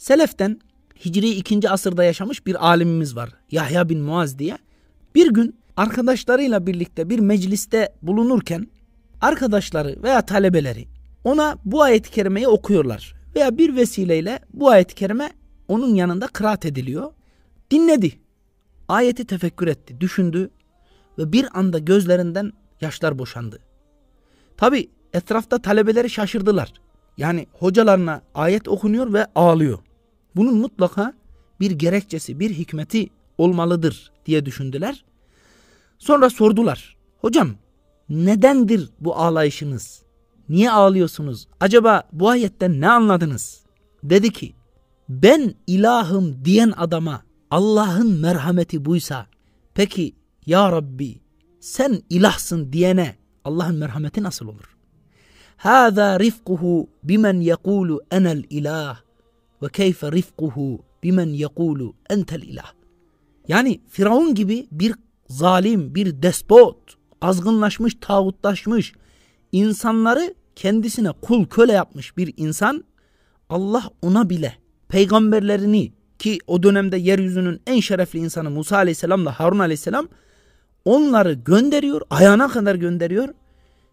Seleften Hicri 2. asırda yaşamış bir alimimiz var. Yahya bin Muaz diye. Bir gün arkadaşlarıyla birlikte bir mecliste bulunurken arkadaşları veya talebeleri ona bu ayet-i kerimeyi okuyorlar. Veya bir vesileyle bu ayet-i kerime onun yanında kıraat ediliyor. Dinledi. Ayeti tefekkür etti, düşündü ve bir anda gözlerinden yaşlar boşandı. Tabi etrafta talebeleri şaşırdılar. Yani hocalarına ayet okunuyor ve ağlıyor. Bunun mutlaka bir gerekçesi, bir hikmeti olmalıdır diye düşündüler. Sonra sordular. Hocam nedendir bu ağlayışınız? Niye ağlıyorsunuz? Acaba bu ayetten ne anladınız? Dedi ki ben ilahım diyen adama Allah'ın merhameti buysa peki ya Rabbi sen ilahsın diyene Allah'ın merhameti nasıl olur? Hâzâ rifkuhu bimen yekûlu enel ilah ve keyfe rifkuhu bimen yekulu entel ilah. Yani Firavun gibi bir zalim, bir despot, azgınlaşmış, tağutlaşmış, insanları kendisine kul köle yapmış bir insan Allah ona bile peygamberlerini ki o dönemde yeryüzünün en şerefli insanı Musa aleyhisselamla Harun aleyhisselam onları gönderiyor, ayağına kadar gönderiyor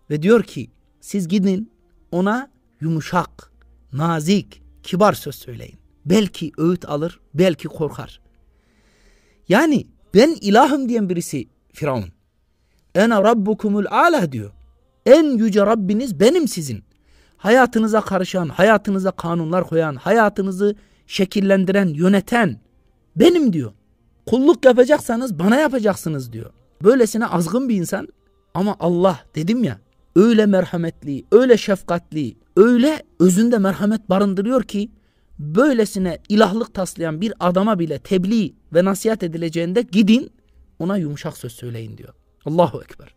ve diyor ki siz gidin ona yumuşak, nazik, kibar söz söyleyin. Belki öğüt alır, belki korkar. Yani ben ilahım diyen birisi Firavun. Ene rabbukumul ala diyor. En yüce Rabbiniz benim sizin. Hayatınıza karışan, hayatınıza kanunlar koyan, hayatınızı şekillendiren, yöneten benim diyor. Kulluk yapacaksanız bana yapacaksınız diyor. Böylesine azgın bir insan ama Allah dedim ya öyle merhametli, öyle şefkatli, öyle özünde merhamet barındırıyor ki böylesine ilahlık taslayan bir adama bile tebliğ ve nasihat edileceğinde gidin ona yumuşak söz söyleyin diyor. Allahu Ekber.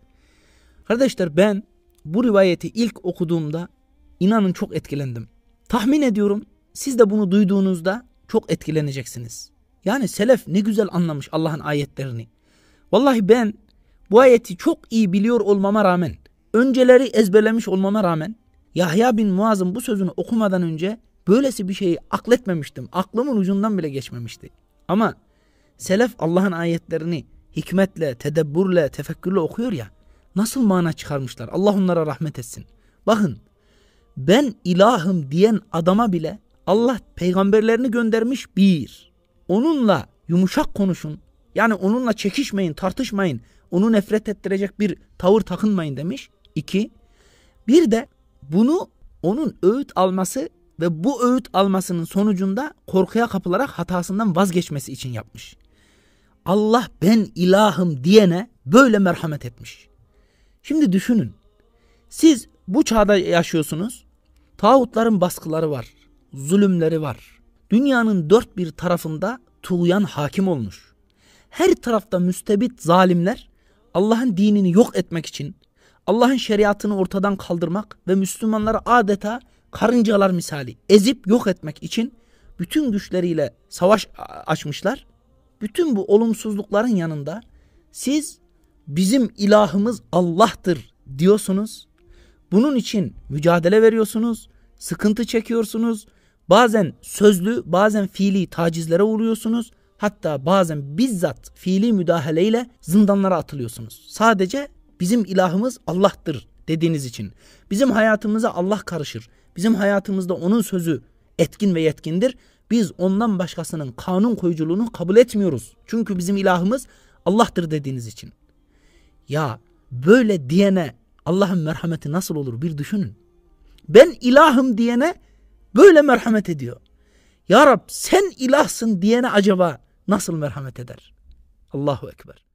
Kardeşler ben bu rivayeti ilk okuduğumda inanın çok etkilendim. Tahmin ediyorum siz de bunu duyduğunuzda çok etkileneceksiniz. Yani selef ne güzel anlamış Allah'ın ayetlerini. Vallahi ben bu ayeti çok iyi biliyor olmama rağmen önceleri ezberlemiş olmama rağmen Yahya bin Muaz'ın bu sözünü okumadan önce böylesi bir şeyi akletmemiştim. Aklımın ucundan bile geçmemişti. Ama selef Allah'ın ayetlerini hikmetle, tedebburle, tefekkürle okuyor ya. Nasıl mana çıkarmışlar? Allah onlara rahmet etsin. Bakın ben ilahım diyen adama bile Allah peygamberlerini göndermiş bir. Onunla yumuşak konuşun. Yani onunla çekişmeyin, tartışmayın. Onu nefret ettirecek bir tavır takınmayın demiş. İki, bir de bunu onun öğüt alması ve bu öğüt almasının sonucunda korkuya kapılarak hatasından vazgeçmesi için yapmış. Allah ben ilahım diyene böyle merhamet etmiş. Şimdi düşünün. Siz bu çağda yaşıyorsunuz. Tağutların baskıları var. Zulümleri var. Dünyanın dört bir tarafında tuğyan hakim olmuş. Her tarafta müstebit zalimler Allah'ın dinini yok etmek için, Allah'ın şeriatını ortadan kaldırmak ve Müslümanları adeta karıncalar misali ezip yok etmek için bütün güçleriyle savaş açmışlar. Bütün bu olumsuzlukların yanında siz bizim ilahımız Allah'tır diyorsunuz. Bunun için mücadele veriyorsunuz, sıkıntı çekiyorsunuz. Bazen sözlü, bazen fiili tacizlere uğruyorsunuz. Hatta bazen bizzat fiili müdahaleyle zindanlara atılıyorsunuz. Sadece Bizim ilahımız Allah'tır dediğiniz için. Bizim hayatımıza Allah karışır. Bizim hayatımızda onun sözü etkin ve yetkindir. Biz ondan başkasının kanun koyuculuğunu kabul etmiyoruz. Çünkü bizim ilahımız Allah'tır dediğiniz için. Ya böyle diyene Allah'ın merhameti nasıl olur bir düşünün. Ben ilahım diyene böyle merhamet ediyor. Ya Rab sen ilahsın diyene acaba nasıl merhamet eder? Allahu Ekber.